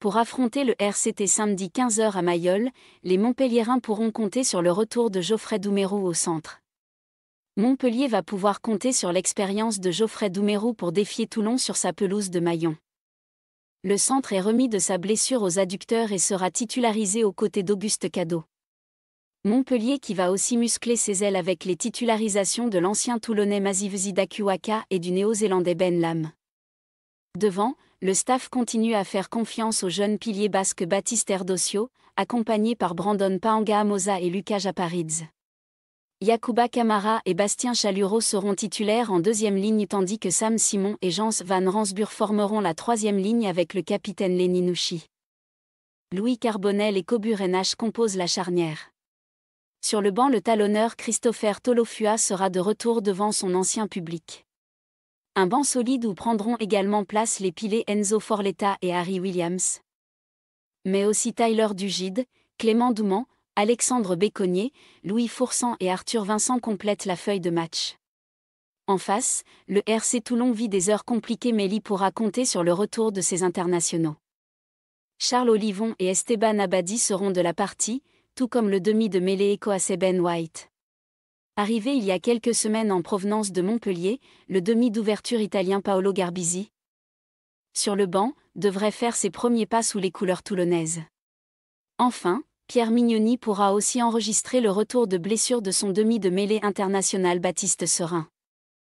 Pour affronter le RCT samedi 15h à Mayol, les Montpelliérains pourront compter sur le retour de Geoffrey Doumerou au centre. Montpellier va pouvoir compter sur l'expérience de Geoffrey Doumerou pour défier Toulon sur sa pelouse de Maillon. Le centre est remis de sa blessure aux adducteurs et sera titularisé aux côtés d'Auguste Cadeau. Montpellier qui va aussi muscler ses ailes avec les titularisations de l'ancien Toulonnais Mazivzi Zidakuaka et du Néo-Zélandais Ben Lam. Devant, le staff continue à faire confiance au jeune pilier basque Baptiste Erdosio, accompagné par Brandon Paanga Amosa et Lucas Japaridz. Yakuba Kamara et Bastien Chalureau seront titulaires en deuxième ligne tandis que Sam Simon et Jans Van Ransburg formeront la troisième ligne avec le capitaine Leninouchi. Louis Carbonel et Koburenach composent la charnière. Sur le banc le talonneur Christopher Tolofua sera de retour devant son ancien public un banc solide où prendront également place les pilés Enzo Forletta et Harry Williams. Mais aussi Tyler Dugide, Clément Douman, Alexandre Béconnier, Louis Foursan et Arthur Vincent complètent la feuille de match. En face, le RC Toulon vit des heures compliquées mais pourra compter sur le retour de ses internationaux. Charles Olivon et Esteban Abadi seront de la partie, tout comme le demi de mêlée Ekoase Ben White. Arrivé il y a quelques semaines en provenance de Montpellier, le demi d'ouverture italien Paolo Garbisi, sur le banc, devrait faire ses premiers pas sous les couleurs toulonnaises. Enfin, Pierre Mignoni pourra aussi enregistrer le retour de blessure de son demi de mêlée international Baptiste Serin.